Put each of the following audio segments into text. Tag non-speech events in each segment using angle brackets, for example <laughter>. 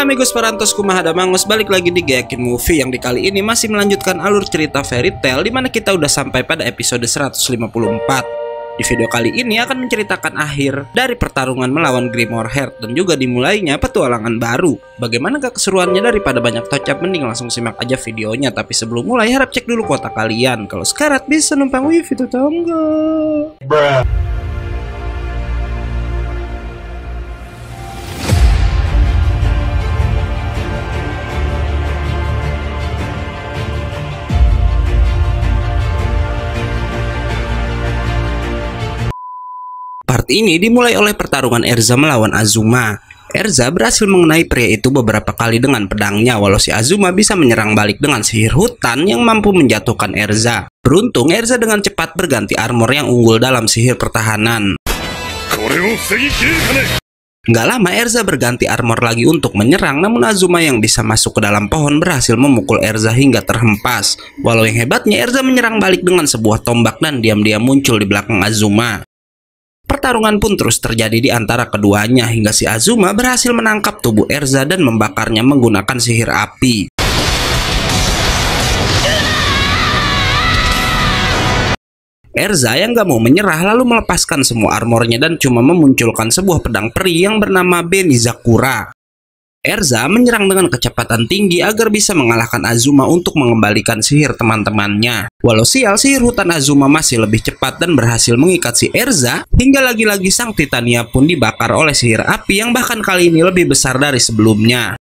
Halo amigos parantos kumaha mangus balik lagi di Gayakin Movie yang dikali ini masih melanjutkan alur cerita fairy tale dimana kita udah sampai pada episode 154 di video kali ini akan menceritakan akhir dari pertarungan melawan Grimoire Heart dan juga dimulainya petualangan baru. Bagaimana keseruannya daripada banyak tocap mending langsung simak aja videonya tapi sebelum mulai harap cek dulu kuota kalian. Kalau sekarat bisa numpang wifi tetangga. Bruh. Part ini dimulai oleh pertarungan Erza melawan Azuma. Erza berhasil mengenai pria itu beberapa kali dengan pedangnya walau si Azuma bisa menyerang balik dengan sihir hutan yang mampu menjatuhkan Erza. Beruntung Erza dengan cepat berganti armor yang unggul dalam sihir pertahanan. Gak lama Erza berganti armor lagi untuk menyerang namun Azuma yang bisa masuk ke dalam pohon berhasil memukul Erza hingga terhempas. Walau yang hebatnya Erza menyerang balik dengan sebuah tombak dan diam-diam muncul di belakang Azuma. Pertarungan pun terus terjadi di antara keduanya hingga si Azuma berhasil menangkap tubuh Erza dan membakarnya menggunakan sihir api. Erza yang gak mau menyerah lalu melepaskan semua armornya dan cuma memunculkan sebuah pedang peri yang bernama Benizakura. Erza menyerang dengan kecepatan tinggi agar bisa mengalahkan Azuma untuk mengembalikan sihir teman-temannya. Walau sial, sihir hutan Azuma masih lebih cepat dan berhasil mengikat si Erza, hingga lagi-lagi sang Titania pun dibakar oleh sihir api yang bahkan kali ini lebih besar dari sebelumnya.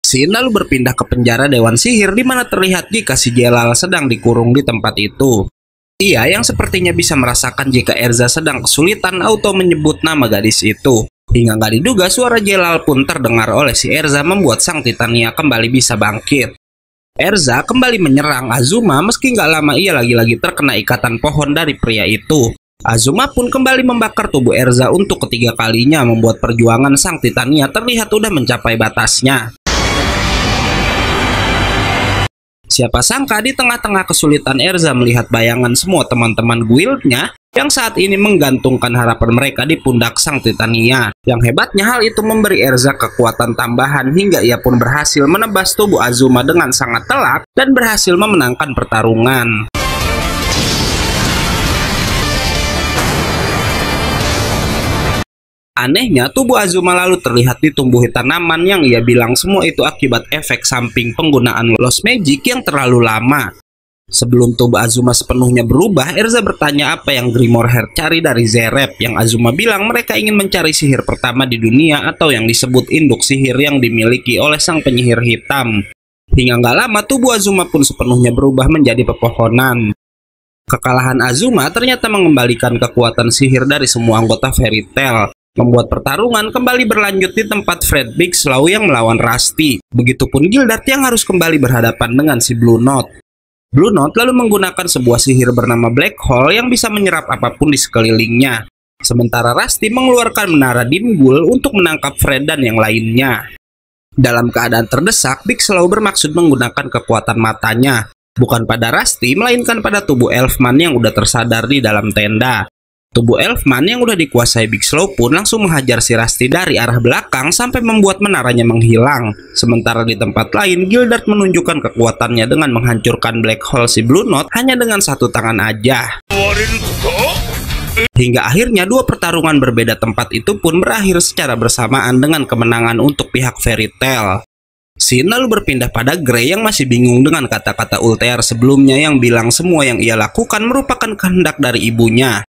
Sin lalu berpindah ke penjara Dewan Sihir di mana terlihat jika si Jelal sedang dikurung di tempat itu. Ia yang sepertinya bisa merasakan jika Erza sedang kesulitan auto menyebut nama gadis itu. Hingga gak diduga suara Jelal pun terdengar oleh si Erza membuat sang Titania kembali bisa bangkit. Erza kembali menyerang Azuma meski gak lama ia lagi-lagi terkena ikatan pohon dari pria itu. Azuma pun kembali membakar tubuh Erza untuk ketiga kalinya membuat perjuangan sang Titania terlihat sudah mencapai batasnya. Siapa sangka di tengah-tengah kesulitan Erza melihat bayangan semua teman-teman guildnya yang saat ini menggantungkan harapan mereka di pundak sang Titania. Yang hebatnya hal itu memberi Erza kekuatan tambahan hingga ia pun berhasil menebas tubuh Azuma dengan sangat telak dan berhasil memenangkan pertarungan. Anehnya, tubuh Azuma lalu terlihat ditumbuhi tanaman yang ia bilang semua itu akibat efek samping penggunaan Lost Magic yang terlalu lama. Sebelum tubuh Azuma sepenuhnya berubah, Erza bertanya apa yang Grimoire Hair cari dari Zereb yang Azuma bilang mereka ingin mencari sihir pertama di dunia atau yang disebut induk sihir yang dimiliki oleh sang penyihir hitam. Hingga nggak lama, tubuh Azuma pun sepenuhnya berubah menjadi pepohonan. Kekalahan Azuma ternyata mengembalikan kekuatan sihir dari semua anggota Fairy Tail membuat pertarungan kembali berlanjut di tempat Fred Big Slow yang melawan Rusty. Begitupun Gildart yang harus kembali berhadapan dengan si Blue Knot. Blue Knot lalu menggunakan sebuah sihir bernama Black Hole yang bisa menyerap apapun di sekelilingnya. Sementara Rusty mengeluarkan menara Dimgul untuk menangkap Fred dan yang lainnya. Dalam keadaan terdesak, Big Slow bermaksud menggunakan kekuatan matanya. Bukan pada Rusty, melainkan pada tubuh Elfman yang udah tersadar di dalam tenda. Tubuh Elfman yang udah dikuasai Big Slow pun langsung menghajar si Rusty dari arah belakang sampai membuat menaranya menghilang. Sementara di tempat lain, Gildart menunjukkan kekuatannya dengan menghancurkan black hole si Blue Note hanya dengan satu tangan aja. Hingga akhirnya dua pertarungan berbeda tempat itu pun berakhir secara bersamaan dengan kemenangan untuk pihak Fairy Tail. Sin lalu berpindah pada Grey yang masih bingung dengan kata-kata Ultear sebelumnya yang bilang semua yang ia lakukan merupakan kehendak dari ibunya.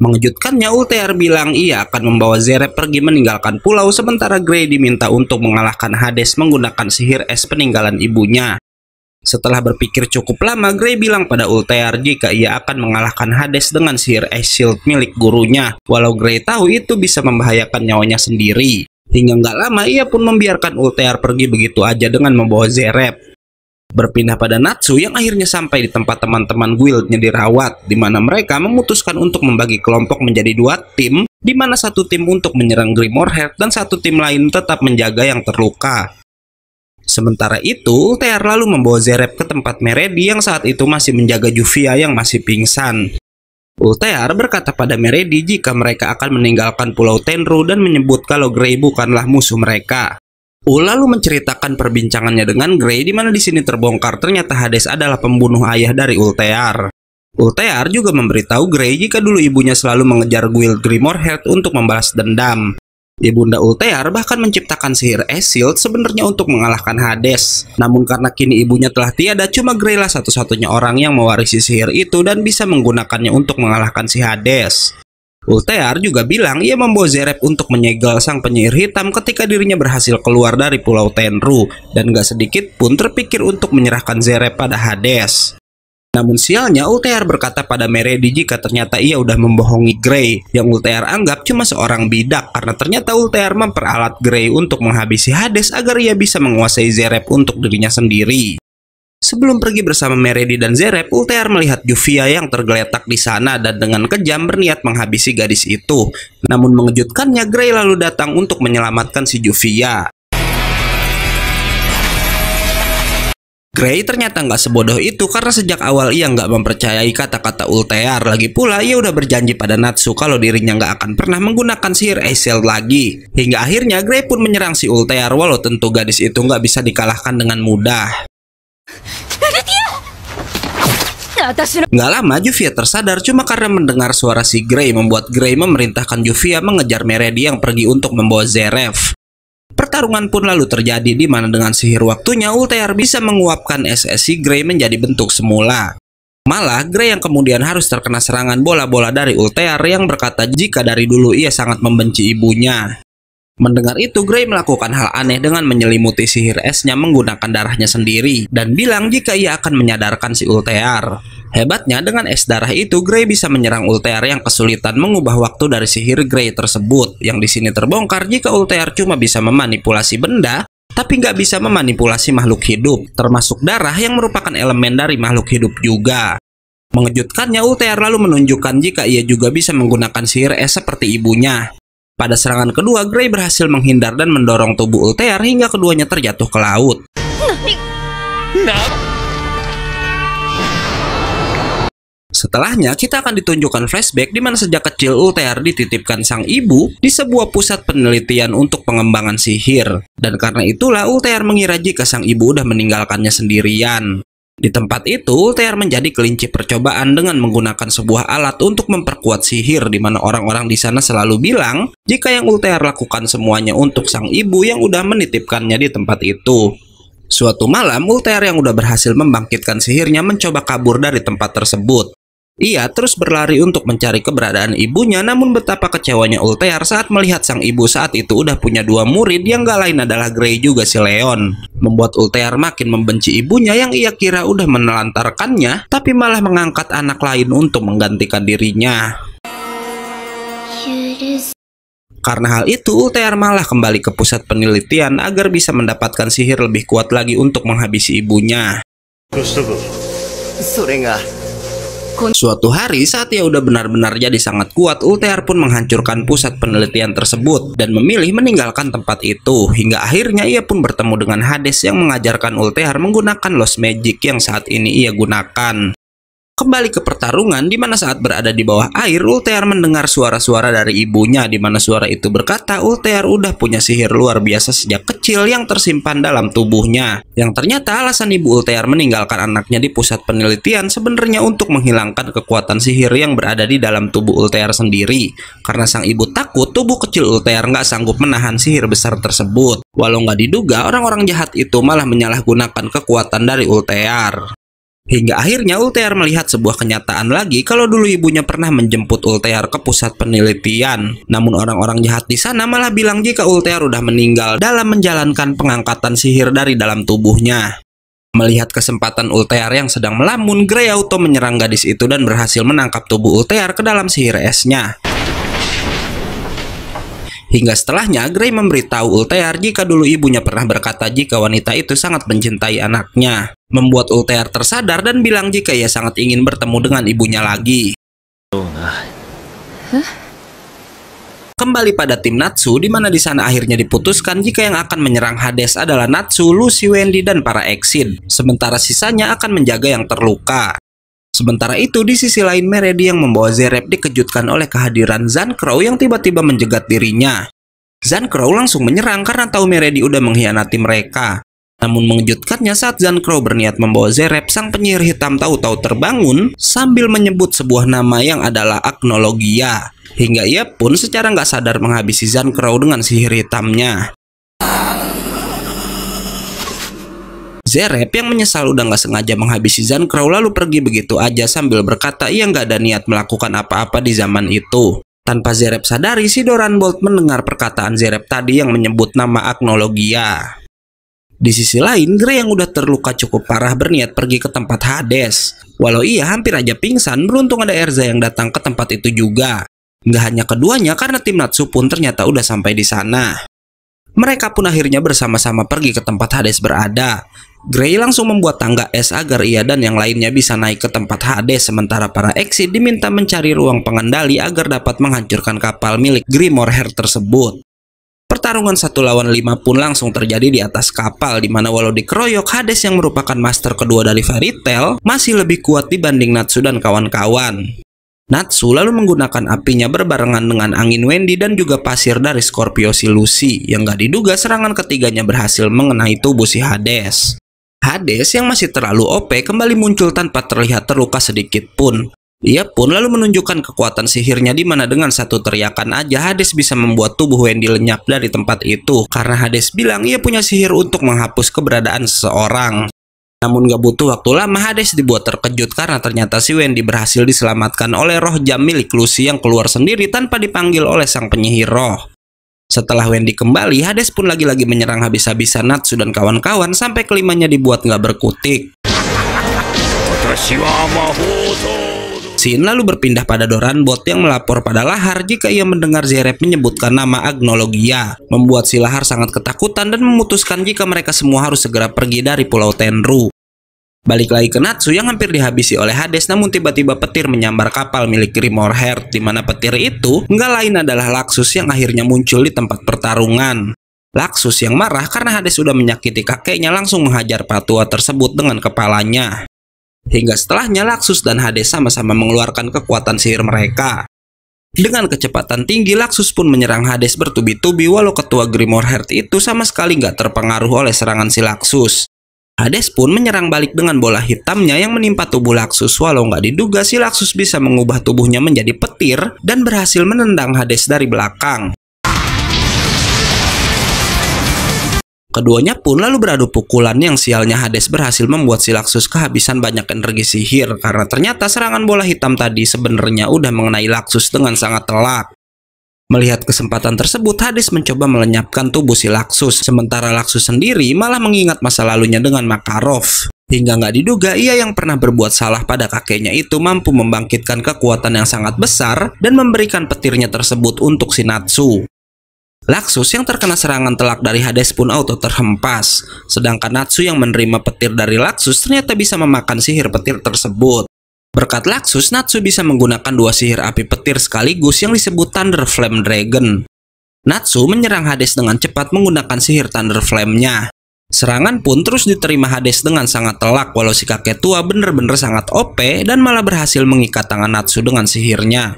Mengejutkannya UTR bilang ia akan membawa Zere pergi meninggalkan pulau sementara Grey diminta untuk mengalahkan Hades menggunakan sihir es peninggalan ibunya. Setelah berpikir cukup lama, Grey bilang pada Ultear jika ia akan mengalahkan Hades dengan sihir es shield milik gurunya, walau Grey tahu itu bisa membahayakan nyawanya sendiri. Hingga nggak lama, ia pun membiarkan Ultear pergi begitu aja dengan membawa Zerep berpindah pada Natsu yang akhirnya sampai di tempat teman-teman guildnya dirawat, di mana mereka memutuskan untuk membagi kelompok menjadi dua tim, di mana satu tim untuk menyerang Grimoire dan satu tim lain tetap menjaga yang terluka. Sementara itu, Tear lalu membawa Zerep ke tempat Meredi yang saat itu masih menjaga Juvia yang masih pingsan. Ultear berkata pada Meredi jika mereka akan meninggalkan Pulau Tenru dan menyebut kalau Grey bukanlah musuh mereka. U lalu menceritakan perbincangannya dengan Grey di mana di sini terbongkar ternyata Hades adalah pembunuh ayah dari Ultear. Ultear juga memberitahu Grey jika dulu ibunya selalu mengejar Guild Grimorhead untuk membalas dendam. Ibunda Ultear bahkan menciptakan sihir Esil sebenarnya untuk mengalahkan Hades. Namun karena kini ibunya telah tiada, cuma Grey lah satu-satunya orang yang mewarisi sihir itu dan bisa menggunakannya untuk mengalahkan si Hades. Ultear juga bilang ia membawa Zerep untuk menyegel sang penyihir hitam ketika dirinya berhasil keluar dari pulau Tenru dan gak sedikit pun terpikir untuk menyerahkan Zerep pada Hades. Namun sialnya Ultear berkata pada Meredi jika ternyata ia udah membohongi Grey yang Ultear anggap cuma seorang bidak karena ternyata Ultear memperalat Grey untuk menghabisi Hades agar ia bisa menguasai Zerep untuk dirinya sendiri. Sebelum pergi bersama Meredi dan Zerep, Ultear melihat Juvia yang tergeletak di sana dan dengan kejam berniat menghabisi gadis itu. Namun mengejutkannya, Grey lalu datang untuk menyelamatkan si Juvia. Grey ternyata nggak sebodoh itu karena sejak awal ia nggak mempercayai kata-kata Ultear. Lagi pula ia udah berjanji pada Natsu kalau dirinya nggak akan pernah menggunakan sihir Aesel lagi. Hingga akhirnya Grey pun menyerang si Ultear walau tentu gadis itu nggak bisa dikalahkan dengan mudah. Gak lama, Juvia tersadar cuma karena mendengar suara si Grey membuat Grey memerintahkan Juvia mengejar Meredi yang pergi untuk membawa Zeref. Pertarungan pun lalu terjadi di mana dengan sihir waktunya Ultear bisa menguapkan SS si Grey menjadi bentuk semula. Malah, Grey yang kemudian harus terkena serangan bola-bola dari Ultear yang berkata jika dari dulu ia sangat membenci ibunya. Mendengar itu, Gray melakukan hal aneh dengan menyelimuti sihir esnya menggunakan darahnya sendiri dan bilang jika ia akan menyadarkan si Ultear. Hebatnya, dengan es darah itu, Gray bisa menyerang Ultear yang kesulitan mengubah waktu dari sihir Gray tersebut, yang di sini terbongkar jika Ultear cuma bisa memanipulasi benda, tapi nggak bisa memanipulasi makhluk hidup, termasuk darah yang merupakan elemen dari makhluk hidup juga. Mengejutkannya, Ultear lalu menunjukkan jika ia juga bisa menggunakan sihir es seperti ibunya. Pada serangan kedua, Grey berhasil menghindar dan mendorong tubuh Ultear hingga keduanya terjatuh ke laut. Setelahnya, kita akan ditunjukkan flashback di mana sejak kecil Ultear dititipkan sang ibu di sebuah pusat penelitian untuk pengembangan sihir. Dan karena itulah Ultear mengira jika sang ibu sudah meninggalkannya sendirian. Di tempat itu, Tear menjadi kelinci percobaan dengan menggunakan sebuah alat untuk memperkuat sihir di mana orang-orang di sana selalu bilang jika yang Ultear lakukan semuanya untuk sang ibu yang udah menitipkannya di tempat itu. Suatu malam, Ultear yang udah berhasil membangkitkan sihirnya mencoba kabur dari tempat tersebut. Ia terus berlari untuk mencari keberadaan ibunya namun betapa kecewanya Ultear saat melihat sang ibu saat itu udah punya dua murid yang gak lain adalah Grey juga si Leon. Membuat Ultear makin membenci ibunya yang ia kira udah menelantarkannya tapi malah mengangkat anak lain untuk menggantikan dirinya. Karena hal itu, Ultear malah kembali ke pusat penelitian agar bisa mendapatkan sihir lebih kuat lagi untuk menghabisi ibunya. Suatu hari saat ia udah benar-benar jadi sangat kuat, Ultear pun menghancurkan pusat penelitian tersebut dan memilih meninggalkan tempat itu. Hingga akhirnya ia pun bertemu dengan Hades yang mengajarkan Ultear menggunakan Lost Magic yang saat ini ia gunakan kembali ke pertarungan di mana saat berada di bawah air Ultear mendengar suara-suara dari ibunya di mana suara itu berkata Ultear udah punya sihir luar biasa sejak kecil yang tersimpan dalam tubuhnya yang ternyata alasan ibu Ultear meninggalkan anaknya di pusat penelitian sebenarnya untuk menghilangkan kekuatan sihir yang berada di dalam tubuh Ultear sendiri karena sang ibu takut tubuh kecil Ultear nggak sanggup menahan sihir besar tersebut walau nggak diduga orang-orang jahat itu malah menyalahgunakan kekuatan dari Ultear Hingga akhirnya Ultear melihat sebuah kenyataan lagi kalau dulu ibunya pernah menjemput Ultear ke pusat penelitian. Namun orang-orang jahat di sana malah bilang jika Ultear sudah meninggal dalam menjalankan pengangkatan sihir dari dalam tubuhnya. Melihat kesempatan Ultear yang sedang melamun, Grey Auto menyerang gadis itu dan berhasil menangkap tubuh Ultear ke dalam sihir esnya. Hingga setelahnya, Grey memberitahu Ultear jika dulu ibunya pernah berkata jika wanita itu sangat mencintai anaknya. Membuat Ultear tersadar dan bilang jika ia sangat ingin bertemu dengan ibunya lagi. Kembali pada tim Natsu, di mana di sana akhirnya diputuskan jika yang akan menyerang Hades adalah Natsu, Lucy, Wendy, dan para Exin. Sementara sisanya akan menjaga yang terluka. Sementara itu, di sisi lain Meredi yang membawa Zerep dikejutkan oleh kehadiran Zan Crow yang tiba-tiba menjegat dirinya. Zan Crow langsung menyerang karena tahu Meredi udah mengkhianati mereka. Namun mengejutkannya saat Zan Crow berniat membawa Zerep, sang penyihir hitam tahu-tahu terbangun sambil menyebut sebuah nama yang adalah Aknologia. Hingga ia pun secara nggak sadar menghabisi Zan Crow dengan sihir hitamnya. Zerep yang menyesal udah nggak sengaja menghabisi Zankrow lalu pergi begitu aja sambil berkata ia nggak ada niat melakukan apa-apa di zaman itu. Tanpa Zerep sadari, si Doran Bolt mendengar perkataan Zerep tadi yang menyebut nama Agnologia. Di sisi lain, Grey yang udah terluka cukup parah berniat pergi ke tempat Hades. Walau ia hampir aja pingsan, beruntung ada Erza yang datang ke tempat itu juga. Nggak hanya keduanya, karena tim Natsu pun ternyata udah sampai di sana. Mereka pun akhirnya bersama-sama pergi ke tempat Hades berada. Gray langsung membuat tangga es agar ia dan yang lainnya bisa naik ke tempat Hades sementara para Exit diminta mencari ruang pengendali agar dapat menghancurkan kapal milik Grimor Hair tersebut. Pertarungan satu lawan lima pun langsung terjadi di atas kapal di mana walau dikeroyok Hades yang merupakan master kedua dari Fairy Tail masih lebih kuat dibanding Natsu dan kawan-kawan. Natsu lalu menggunakan apinya berbarengan dengan angin Wendy dan juga pasir dari Scorpio si Lucy yang gak diduga serangan ketiganya berhasil mengenai tubuh si Hades. Hades yang masih terlalu OP kembali muncul tanpa terlihat terluka sedikit pun. Ia pun lalu menunjukkan kekuatan sihirnya di mana dengan satu teriakan aja Hades bisa membuat tubuh Wendy lenyap dari tempat itu karena Hades bilang ia punya sihir untuk menghapus keberadaan seseorang. Namun gak butuh waktu lama Hades dibuat terkejut karena ternyata si Wendy berhasil diselamatkan oleh roh jam milik Lucy yang keluar sendiri tanpa dipanggil oleh sang penyihir roh. Setelah Wendy kembali, Hades pun lagi-lagi menyerang habis-habisan Natsu dan kawan-kawan sampai kelimanya dibuat nggak berkutik. sin lalu berpindah pada Doran bot yang melapor pada Lahar jika ia mendengar Zerep menyebutkan nama Agnologia, membuat si Lahar sangat ketakutan dan memutuskan jika mereka semua harus segera pergi dari Pulau Tenru. Balik lagi ke Natsu yang hampir dihabisi oleh Hades namun tiba-tiba petir menyambar kapal milik Grimoire Heart di mana petir itu nggak lain adalah Laxus yang akhirnya muncul di tempat pertarungan. Laxus yang marah karena Hades sudah menyakiti kakeknya langsung menghajar patua tersebut dengan kepalanya. Hingga setelahnya Laxus dan Hades sama-sama mengeluarkan kekuatan sihir mereka. Dengan kecepatan tinggi, Laxus pun menyerang Hades bertubi-tubi walau ketua Grimoire Heart itu sama sekali nggak terpengaruh oleh serangan si Laxus. Hades pun menyerang balik dengan bola hitamnya yang menimpa tubuh Laksus. Walau nggak diduga si Laksus bisa mengubah tubuhnya menjadi petir dan berhasil menendang Hades dari belakang. Keduanya pun lalu beradu pukulan yang sialnya Hades berhasil membuat si Laksus kehabisan banyak energi sihir karena ternyata serangan bola hitam tadi sebenarnya udah mengenai Laksus dengan sangat telak. Melihat kesempatan tersebut, Hades mencoba melenyapkan tubuh si Laksus, sementara Laksus sendiri malah mengingat masa lalunya dengan Makarov. Hingga nggak diduga, ia yang pernah berbuat salah pada kakeknya itu mampu membangkitkan kekuatan yang sangat besar dan memberikan petirnya tersebut untuk si Natsu. Laksus yang terkena serangan telak dari Hades pun auto terhempas, sedangkan Natsu yang menerima petir dari Laksus ternyata bisa memakan sihir petir tersebut. Berkat Laxus, Natsu bisa menggunakan dua sihir api petir sekaligus yang disebut Thunder Flame Dragon. Natsu menyerang Hades dengan cepat menggunakan sihir Thunder Flame-nya. Serangan pun terus diterima Hades dengan sangat telak walau si kakek tua benar-benar sangat OP dan malah berhasil mengikat tangan Natsu dengan sihirnya.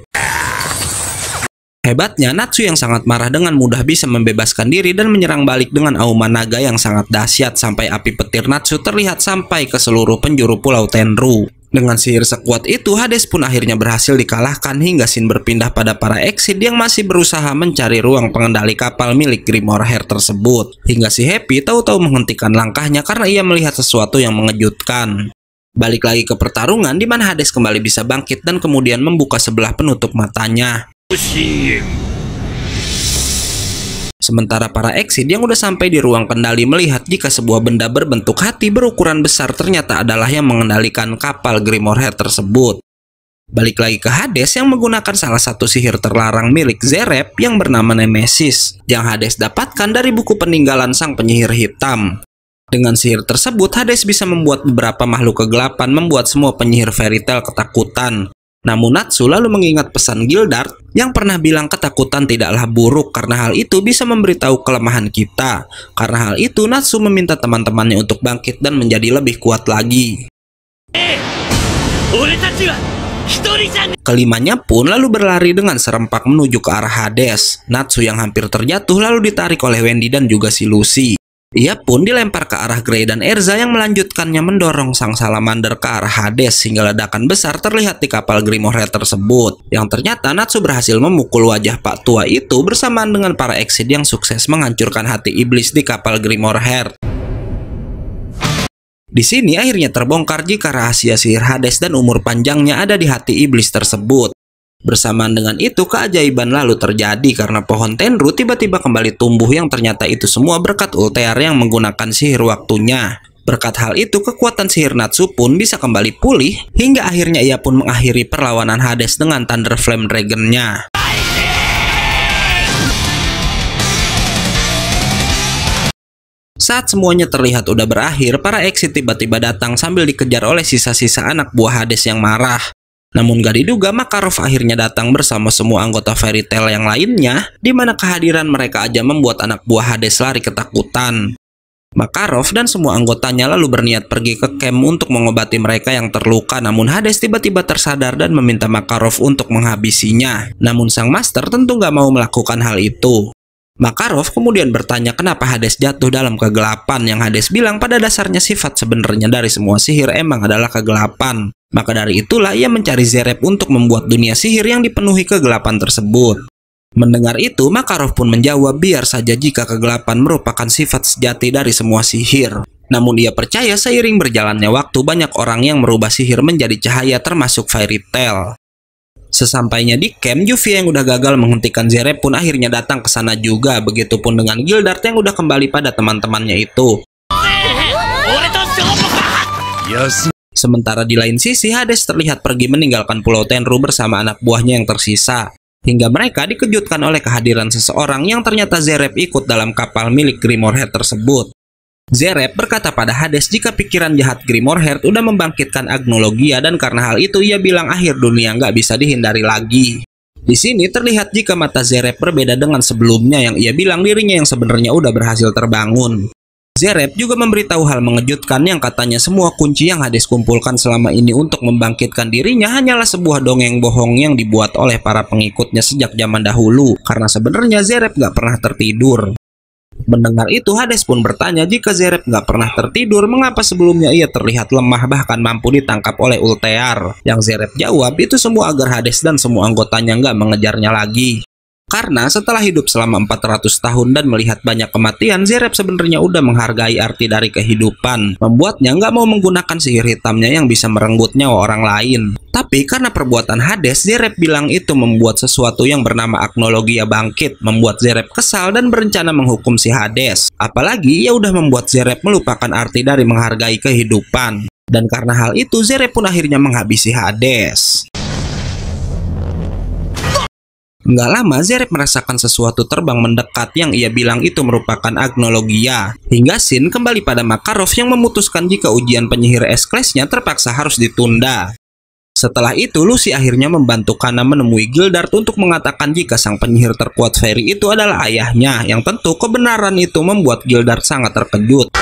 Hebatnya, Natsu yang sangat marah dengan mudah bisa membebaskan diri dan menyerang balik dengan auman naga yang sangat dahsyat sampai api petir Natsu terlihat sampai ke seluruh penjuru pulau Tenru. Dengan sihir sekuat itu, Hades pun akhirnya berhasil dikalahkan hingga Sin berpindah pada para Exit yang masih berusaha mencari ruang pengendali kapal milik Grimoire Hair tersebut. Hingga si Happy tahu-tahu menghentikan langkahnya karena ia melihat sesuatu yang mengejutkan. Balik lagi ke pertarungan di mana Hades kembali bisa bangkit dan kemudian membuka sebelah penutup matanya. Sementara para exit yang udah sampai di ruang kendali melihat jika sebuah benda berbentuk hati berukuran besar ternyata adalah yang mengendalikan kapal Grimoire Head tersebut. Balik lagi ke Hades yang menggunakan salah satu sihir terlarang milik Zereb yang bernama Nemesis, yang Hades dapatkan dari buku peninggalan sang penyihir hitam. Dengan sihir tersebut, Hades bisa membuat beberapa makhluk kegelapan membuat semua penyihir fairy tale ketakutan. Namun Natsu lalu mengingat pesan Gildart yang pernah bilang ketakutan tidaklah buruk karena hal itu bisa memberitahu kelemahan kita. Karena hal itu Natsu meminta teman-temannya untuk bangkit dan menjadi lebih kuat lagi. Kelimanya pun lalu berlari dengan serempak menuju ke arah Hades. Natsu yang hampir terjatuh lalu ditarik oleh Wendy dan juga si Lucy. Ia pun dilempar ke arah Grey dan Erza yang melanjutkannya mendorong sang salamander ke arah Hades hingga ledakan besar terlihat di kapal Grimoire tersebut. Yang ternyata Natsu berhasil memukul wajah Pak Tua itu bersamaan dengan para Exit yang sukses menghancurkan hati iblis di kapal Grimoire. Di sini akhirnya terbongkar jika rahasia sihir Hades dan umur panjangnya ada di hati iblis tersebut. Bersamaan dengan itu, keajaiban lalu terjadi karena pohon Tenru tiba-tiba kembali tumbuh yang ternyata itu semua berkat Ultear yang menggunakan sihir waktunya. Berkat hal itu, kekuatan sihir Natsu pun bisa kembali pulih, hingga akhirnya ia pun mengakhiri perlawanan Hades dengan Thunder Flame Dragon-nya. Saat semuanya terlihat udah berakhir, para Exit tiba-tiba datang sambil dikejar oleh sisa-sisa anak buah Hades yang marah. Namun gak diduga Makarov akhirnya datang bersama semua anggota fairy tale yang lainnya, di mana kehadiran mereka aja membuat anak buah Hades lari ketakutan. Makarov dan semua anggotanya lalu berniat pergi ke camp untuk mengobati mereka yang terluka namun Hades tiba-tiba tersadar dan meminta Makarov untuk menghabisinya. Namun sang master tentu gak mau melakukan hal itu. Makarov kemudian bertanya kenapa Hades jatuh dalam kegelapan yang Hades bilang pada dasarnya sifat sebenarnya dari semua sihir emang adalah kegelapan. Maka dari itulah ia mencari Zereb untuk membuat dunia sihir yang dipenuhi kegelapan tersebut. Mendengar itu, Makarov pun menjawab biar saja jika kegelapan merupakan sifat sejati dari semua sihir. Namun ia percaya seiring berjalannya waktu banyak orang yang merubah sihir menjadi cahaya termasuk fairy Tail. Sesampainya di camp, Juvia yang udah gagal menghentikan Zereb pun akhirnya datang ke sana juga, begitupun dengan Gildart yang udah kembali pada teman-temannya itu. <laughs> Sementara di lain sisi, Hades terlihat pergi meninggalkan Pulau Tenru bersama anak buahnya yang tersisa. Hingga mereka dikejutkan oleh kehadiran seseorang yang ternyata Zereb ikut dalam kapal milik Grimorhead tersebut. Zereb berkata pada Hades jika pikiran jahat Grimorhead udah membangkitkan agnologia dan karena hal itu ia bilang akhir dunia nggak bisa dihindari lagi. Di sini terlihat jika mata Zereb berbeda dengan sebelumnya yang ia bilang dirinya yang sebenarnya udah berhasil terbangun. Zerep juga memberitahu hal mengejutkan yang katanya semua kunci yang Hades kumpulkan selama ini untuk membangkitkan dirinya hanyalah sebuah dongeng bohong yang dibuat oleh para pengikutnya sejak zaman dahulu karena sebenarnya Zerep gak pernah tertidur. Mendengar itu Hades pun bertanya jika Zerep gak pernah tertidur mengapa sebelumnya ia terlihat lemah bahkan mampu ditangkap oleh Ultear. Yang Zerep jawab itu semua agar Hades dan semua anggotanya gak mengejarnya lagi. Karena setelah hidup selama 400 tahun dan melihat banyak kematian, Zereb sebenarnya udah menghargai arti dari kehidupan. Membuatnya nggak mau menggunakan sihir hitamnya yang bisa merenggut nyawa orang lain. Tapi karena perbuatan Hades, Zereb bilang itu membuat sesuatu yang bernama Agnologia ya bangkit, membuat Zereb kesal dan berencana menghukum si Hades. Apalagi ia udah membuat Zereb melupakan arti dari menghargai kehidupan. Dan karena hal itu, Zereb pun akhirnya menghabisi Hades. Nggak lama, Zeref merasakan sesuatu terbang mendekat yang ia bilang itu merupakan agnologia. Hingga Sin kembali pada Makarov yang memutuskan jika ujian penyihir S-Classnya terpaksa harus ditunda. Setelah itu, Lucy akhirnya membantu Kana menemui Gildart untuk mengatakan jika sang penyihir terkuat fairy itu adalah ayahnya, yang tentu kebenaran itu membuat Gildart sangat terkejut.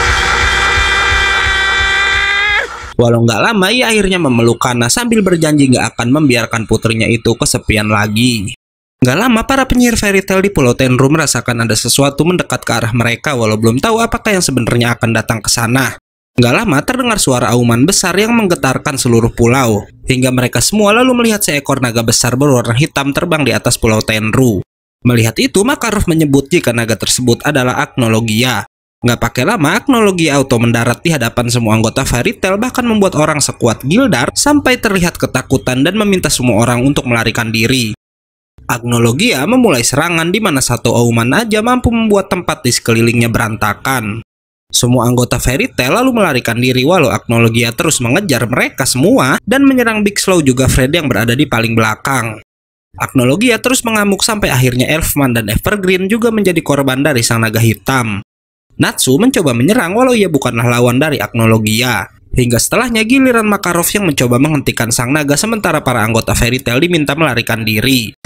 Walau nggak lama, ia akhirnya memeluk Kana sambil berjanji nggak akan membiarkan putrinya itu kesepian lagi. Gak lama, para penyihir fairy tale di Pulau Tenru merasakan ada sesuatu mendekat ke arah mereka walau belum tahu apakah yang sebenarnya akan datang ke sana. Gak lama terdengar suara auman besar yang menggetarkan seluruh pulau, hingga mereka semua lalu melihat seekor naga besar berwarna hitam terbang di atas Pulau Tenru. Melihat itu, Makarov menyebut jika naga tersebut adalah Aknologia. Gak pakai lama, Aknologia auto mendarat di hadapan semua anggota fairy tale bahkan membuat orang sekuat Gildar sampai terlihat ketakutan dan meminta semua orang untuk melarikan diri. Agnologia memulai serangan di mana satu auman aja mampu membuat tempat di sekelilingnya berantakan. Semua anggota Fairy Tail lalu melarikan diri walau Agnologia terus mengejar mereka semua dan menyerang Big Slow juga Fred yang berada di paling belakang. Agnologia terus mengamuk sampai akhirnya Elfman dan Evergreen juga menjadi korban dari sang naga hitam. Natsu mencoba menyerang walau ia bukanlah lawan dari Agnologia. Hingga setelahnya giliran Makarov yang mencoba menghentikan sang naga sementara para anggota Fairy Tail diminta melarikan diri.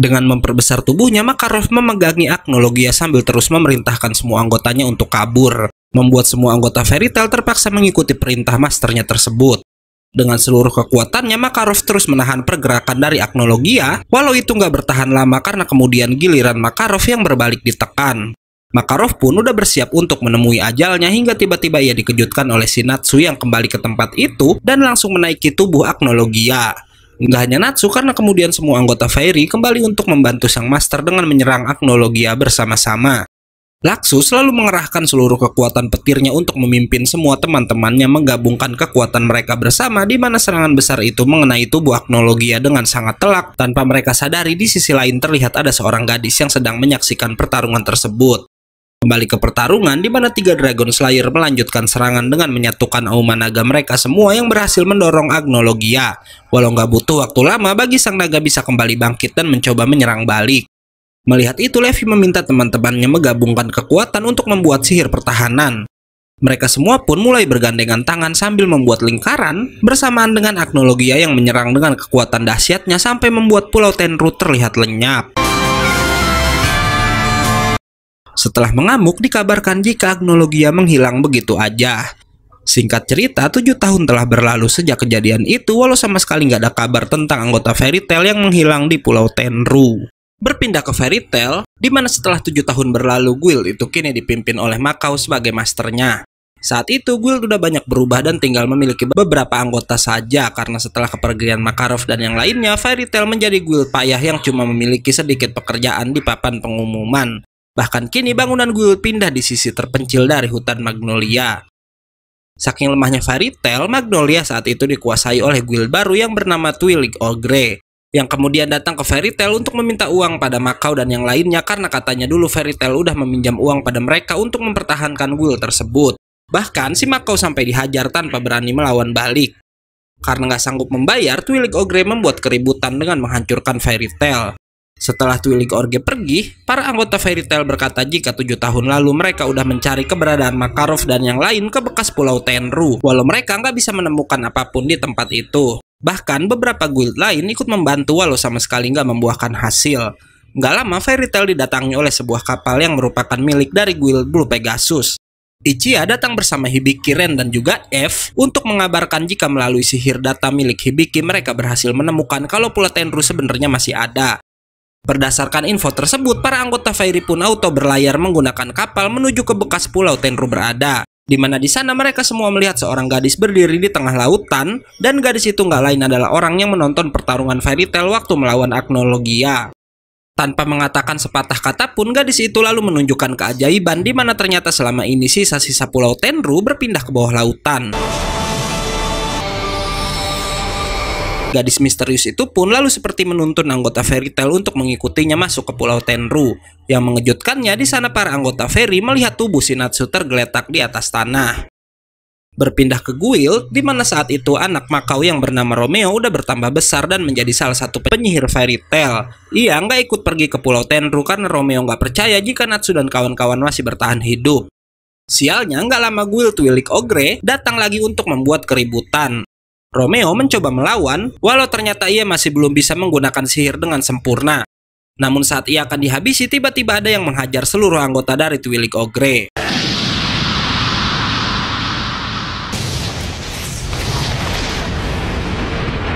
Dengan memperbesar tubuhnya, maka Rolf memegangi Agnologia sambil terus memerintahkan semua anggotanya untuk kabur, membuat semua anggota Fairy Tail terpaksa mengikuti perintah masternya tersebut. Dengan seluruh kekuatannya, maka Rolf terus menahan pergerakan dari Agnologia, ya, walau itu nggak bertahan lama karena kemudian giliran Makarov yang berbalik ditekan. Makarov pun udah bersiap untuk menemui ajalnya hingga tiba-tiba ia dikejutkan oleh Sinatsu yang kembali ke tempat itu dan langsung menaiki tubuh Agnologia. Ya. Nggak hanya Natsu, karena kemudian semua anggota Fairy kembali untuk membantu Sang Master dengan menyerang Agnologia bersama-sama. Laksu selalu mengerahkan seluruh kekuatan petirnya untuk memimpin semua teman-temannya menggabungkan kekuatan mereka bersama di mana serangan besar itu mengenai tubuh Agnologia dengan sangat telak tanpa mereka sadari di sisi lain terlihat ada seorang gadis yang sedang menyaksikan pertarungan tersebut. Kembali ke pertarungan di mana tiga Dragon Slayer melanjutkan serangan dengan menyatukan Auma Naga mereka semua yang berhasil mendorong Agnologia. Walau nggak butuh waktu lama bagi sang naga bisa kembali bangkit dan mencoba menyerang balik. Melihat itu Levi meminta teman-temannya menggabungkan kekuatan untuk membuat sihir pertahanan. Mereka semua pun mulai bergandengan tangan sambil membuat lingkaran bersamaan dengan Agnologia yang menyerang dengan kekuatan dahsyatnya sampai membuat Pulau Tenru terlihat lenyap. Setelah mengamuk, dikabarkan jika Agnologia menghilang begitu aja. Singkat cerita, tujuh tahun telah berlalu sejak kejadian itu walau sama sekali nggak ada kabar tentang anggota Fairy Tail yang menghilang di Pulau Tenru. Berpindah ke Fairy Tail, di mana setelah tujuh tahun berlalu guild itu kini dipimpin oleh Makau sebagai masternya. Saat itu guild sudah banyak berubah dan tinggal memiliki beberapa anggota saja karena setelah kepergian Makarov dan yang lainnya, Fairy Tail menjadi guild payah yang cuma memiliki sedikit pekerjaan di papan pengumuman. Bahkan kini bangunan guild pindah di sisi terpencil dari hutan Magnolia. Saking lemahnya Fairy tale, Magnolia saat itu dikuasai oleh guild baru yang bernama Twilig Ogre yang kemudian datang ke Fairy tale untuk meminta uang pada Makau dan yang lainnya karena katanya dulu Fairy tale udah meminjam uang pada mereka untuk mempertahankan guild tersebut. Bahkan si Makau sampai dihajar tanpa berani melawan balik. Karena nggak sanggup membayar, Twilig Ogre membuat keributan dengan menghancurkan Fairy tale. Setelah Twilig Orge pergi, para anggota Fairy Tail berkata jika tujuh tahun lalu mereka udah mencari keberadaan Makarov dan yang lain ke bekas pulau Tenru, walau mereka nggak bisa menemukan apapun di tempat itu. Bahkan beberapa guild lain ikut membantu walau sama sekali nggak membuahkan hasil. Nggak lama Fairy Tail didatangi oleh sebuah kapal yang merupakan milik dari guild Blue Pegasus. Ichia datang bersama Hibiki Ren dan juga F untuk mengabarkan jika melalui sihir data milik Hibiki mereka berhasil menemukan kalau Pulau Tenru sebenarnya masih ada Berdasarkan info tersebut, para anggota Fairy pun auto berlayar menggunakan kapal menuju ke bekas pulau Tenru berada. Di mana di sana mereka semua melihat seorang gadis berdiri di tengah lautan dan gadis itu nggak lain adalah orang yang menonton pertarungan fairy tale waktu melawan Agnologia. Tanpa mengatakan sepatah kata pun, gadis itu lalu menunjukkan keajaiban di mana ternyata selama ini sisa-sisa pulau Tenru berpindah ke bawah lautan. Gadis misterius itu pun lalu seperti menuntun anggota Fairy Tail untuk mengikutinya masuk ke Pulau Tenru. Yang mengejutkannya di sana para anggota Fairy melihat tubuh Shinatsu tergeletak di atas tanah. Berpindah ke Guild, di mana saat itu anak Makau yang bernama Romeo udah bertambah besar dan menjadi salah satu penyihir Fairy Tail. Ia nggak ikut pergi ke Pulau Tenru karena Romeo nggak percaya jika Natsu dan kawan-kawan masih bertahan hidup. Sialnya, nggak lama Guild Twilik Ogre datang lagi untuk membuat keributan. Romeo mencoba melawan, walau ternyata ia masih belum bisa menggunakan sihir dengan sempurna. Namun saat ia akan dihabisi, tiba-tiba ada yang menghajar seluruh anggota dari Twilik Ogre.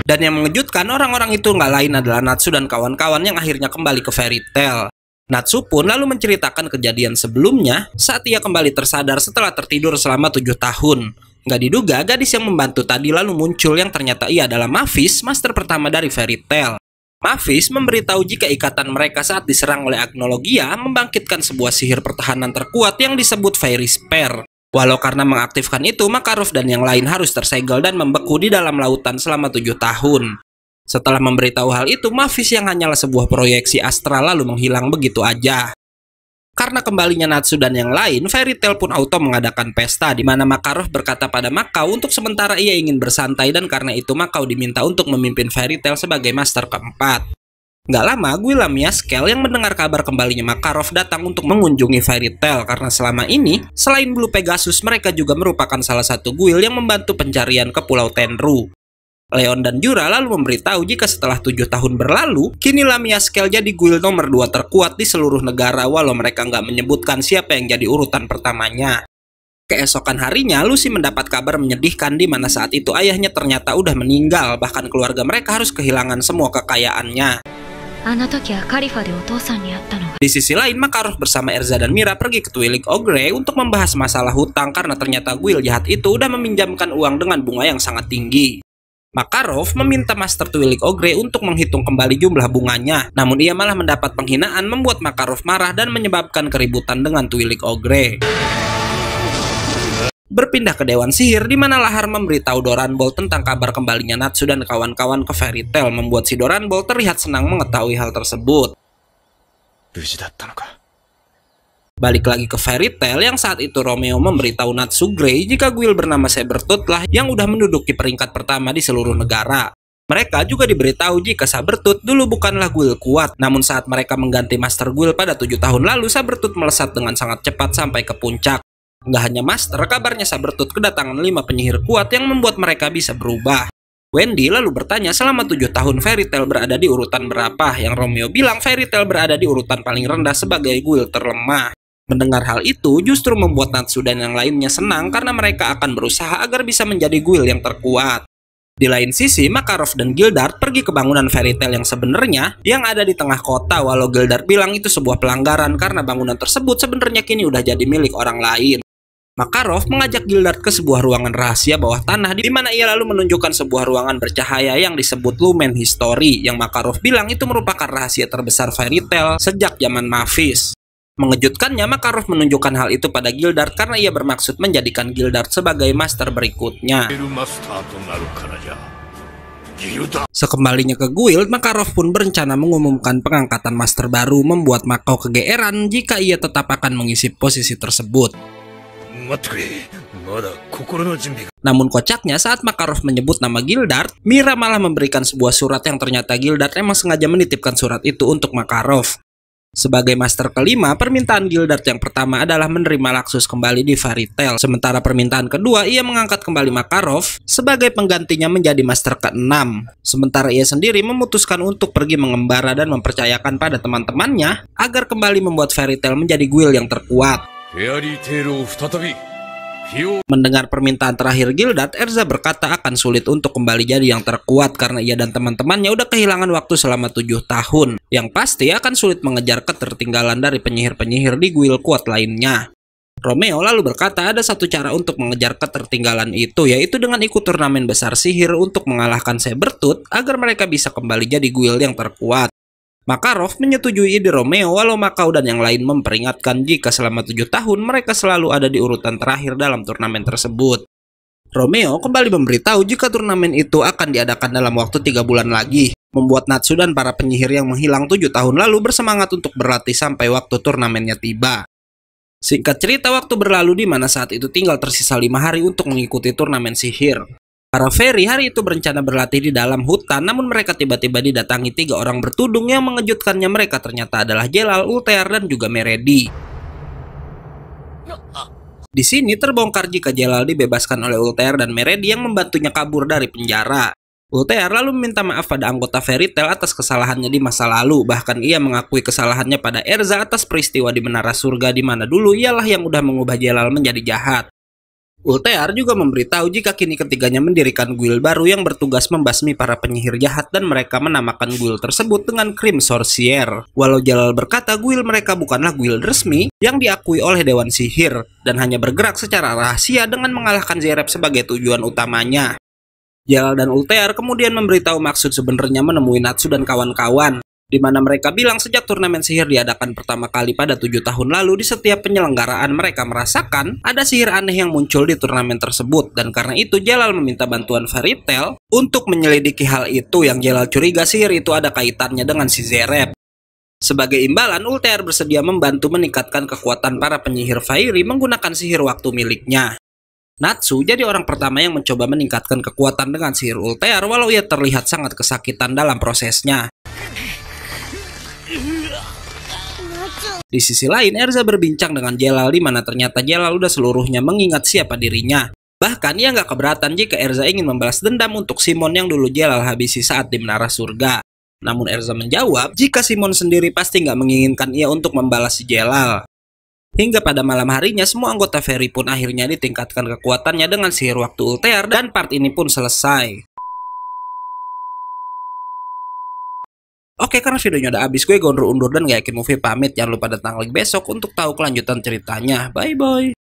Dan yang mengejutkan, orang-orang itu nggak lain adalah Natsu dan kawan-kawan yang akhirnya kembali ke Fairy Tail. Natsu pun lalu menceritakan kejadian sebelumnya saat ia kembali tersadar setelah tertidur selama tujuh tahun. Gak diduga, gadis yang membantu tadi lalu muncul yang ternyata ia adalah Mavis, master pertama dari Fairy Tail. Mavis memberitahu jika ikatan mereka saat diserang oleh Agnologia membangkitkan sebuah sihir pertahanan terkuat yang disebut Fairy Spear. Walau karena mengaktifkan itu, maka Ruf dan yang lain harus tersegel dan membeku di dalam lautan selama tujuh tahun. Setelah memberitahu hal itu, Mavis yang hanyalah sebuah proyeksi astral lalu menghilang begitu aja. Karena kembalinya Natsu dan yang lain, Fairy Tail pun auto mengadakan pesta di mana Makarov berkata pada Makau untuk sementara ia ingin bersantai dan karena itu Makau diminta untuk memimpin Fairy Tail sebagai master keempat. Gak lama, Guilamia Skell yang mendengar kabar kembalinya Makarov datang untuk mengunjungi Fairy Tail karena selama ini, selain Blue Pegasus, mereka juga merupakan salah satu guild yang membantu pencarian ke Pulau Tenru. Leon dan Jura lalu memberitahu jika setelah tujuh tahun berlalu, kini Lamia Scale jadi guild nomor 2 terkuat di seluruh negara walau mereka nggak menyebutkan siapa yang jadi urutan pertamanya. Keesokan harinya, Lucy mendapat kabar menyedihkan di mana saat itu ayahnya ternyata udah meninggal, bahkan keluarga mereka harus kehilangan semua kekayaannya. Di sisi lain, Makarov bersama Erza dan Mira pergi ke Twilig Ogre untuk membahas masalah hutang karena ternyata Will jahat itu udah meminjamkan uang dengan bunga yang sangat tinggi. Makarov meminta Master Twilik Ogre untuk menghitung kembali jumlah bunganya, namun ia malah mendapat penghinaan membuat Makarov marah dan menyebabkan keributan dengan Twilik Ogre. Berpindah ke Dewan Sihir, di mana Lahar memberitahu Doran Doranbol tentang kabar kembalinya Natsu dan kawan-kawan ke Fairy Tail membuat si Doran Doranbol terlihat senang mengetahui hal tersebut. 無事だったのか Balik lagi ke fairy tale yang saat itu Romeo memberitahu Grey jika Guil bernama Sabertooth lah yang udah menduduki peringkat pertama di seluruh negara. Mereka juga diberitahu jika Sabertooth dulu bukanlah Guil kuat, namun saat mereka mengganti Master Guil pada tujuh tahun lalu, Sabertooth melesat dengan sangat cepat sampai ke puncak. Nggak hanya Master, kabarnya Sabertooth kedatangan lima penyihir kuat yang membuat mereka bisa berubah. Wendy lalu bertanya selama tujuh tahun Fairy Tail berada di urutan berapa, yang Romeo bilang Fairy Tail berada di urutan paling rendah sebagai Guil terlemah. Mendengar hal itu justru membuat Natsu dan yang lainnya senang karena mereka akan berusaha agar bisa menjadi guild yang terkuat. Di lain sisi, Makarov dan Gildard pergi ke bangunan fairy tale yang sebenarnya yang ada di tengah kota walau Gildard bilang itu sebuah pelanggaran karena bangunan tersebut sebenarnya kini udah jadi milik orang lain. Makarov mengajak Gildard ke sebuah ruangan rahasia bawah tanah di mana ia lalu menunjukkan sebuah ruangan bercahaya yang disebut Lumen History yang Makarov bilang itu merupakan rahasia terbesar fairy tale sejak zaman Mavis. Mengejutkannya, Makarov menunjukkan hal itu pada Gildart karena ia bermaksud menjadikan Gildart sebagai master berikutnya. Sekembalinya ke guild, Makarov pun berencana mengumumkan pengangkatan master baru membuat Mako kegeeran jika ia tetap akan mengisi posisi tersebut. Namun kocaknya saat Makarov menyebut nama Gildart, Mira malah memberikan sebuah surat yang ternyata Gildart emang sengaja menitipkan surat itu untuk Makarov. Sebagai master kelima, permintaan Gildart yang pertama adalah menerima Laxus kembali di Tail. Sementara permintaan kedua, ia mengangkat kembali Makarov sebagai penggantinya menjadi master keenam. Sementara ia sendiri memutuskan untuk pergi mengembara dan mempercayakan pada teman-temannya agar kembali membuat Tail menjadi guild yang terkuat. Mendengar permintaan terakhir Gildat, Erza berkata akan sulit untuk kembali jadi yang terkuat karena ia dan teman-temannya udah kehilangan waktu selama tujuh tahun. Yang pasti akan sulit mengejar ketertinggalan dari penyihir-penyihir di guild kuat lainnya. Romeo lalu berkata ada satu cara untuk mengejar ketertinggalan itu yaitu dengan ikut turnamen besar sihir untuk mengalahkan Sabertooth agar mereka bisa kembali jadi guild yang terkuat. Makarov menyetujui ide Romeo walau Makau dan yang lain memperingatkan jika selama tujuh tahun mereka selalu ada di urutan terakhir dalam turnamen tersebut. Romeo kembali memberitahu jika turnamen itu akan diadakan dalam waktu tiga bulan lagi, membuat Natsu dan para penyihir yang menghilang tujuh tahun lalu bersemangat untuk berlatih sampai waktu turnamennya tiba. Singkat cerita, waktu berlalu di mana saat itu tinggal tersisa lima hari untuk mengikuti turnamen sihir. Para Ferry hari itu berencana berlatih di dalam hutan namun mereka tiba-tiba didatangi tiga orang bertudung yang mengejutkannya mereka ternyata adalah Jelal, Ultear, dan juga Meredi. Di sini terbongkar jika Jelal dibebaskan oleh Ultear dan Meredi yang membantunya kabur dari penjara. Ultear lalu meminta maaf pada anggota Fairy Tail atas kesalahannya di masa lalu, bahkan ia mengakui kesalahannya pada Erza atas peristiwa di Menara Surga di mana dulu ialah yang udah mengubah Jelal menjadi jahat. Ultear juga memberitahu jika kini ketiganya mendirikan guild baru yang bertugas membasmi para penyihir jahat dan mereka menamakan guild tersebut dengan Cream Sorcier. Walau Jalal berkata guild mereka bukanlah guild resmi yang diakui oleh Dewan Sihir dan hanya bergerak secara rahasia dengan mengalahkan Zereb sebagai tujuan utamanya. Jalal dan Ultear kemudian memberitahu maksud sebenarnya menemui Natsu dan kawan-kawan di mana mereka bilang sejak turnamen sihir diadakan pertama kali pada tujuh tahun lalu di setiap penyelenggaraan mereka merasakan ada sihir aneh yang muncul di turnamen tersebut dan karena itu Jalal meminta bantuan Faritel untuk menyelidiki hal itu yang Jalal curiga sihir itu ada kaitannya dengan si Zereb. Sebagai imbalan, Ulter bersedia membantu meningkatkan kekuatan para penyihir Fairy menggunakan sihir waktu miliknya. Natsu jadi orang pertama yang mencoba meningkatkan kekuatan dengan sihir Ulter walau ia terlihat sangat kesakitan dalam prosesnya. Di sisi lain, Erza berbincang dengan Jelal di mana ternyata Jelal udah seluruhnya mengingat siapa dirinya. Bahkan ia nggak keberatan jika Erza ingin membalas dendam untuk Simon yang dulu Jelal habisi saat di Menara Surga. Namun Erza menjawab jika Simon sendiri pasti nggak menginginkan ia untuk membalas Jelal. Hingga pada malam harinya, semua anggota Ferry pun akhirnya ditingkatkan kekuatannya dengan sihir waktu Ultear dan part ini pun selesai. Oke karena videonya udah habis gue gondor undur dan gak yakin movie pamit. Jangan lupa datang lagi besok untuk tahu kelanjutan ceritanya. Bye bye.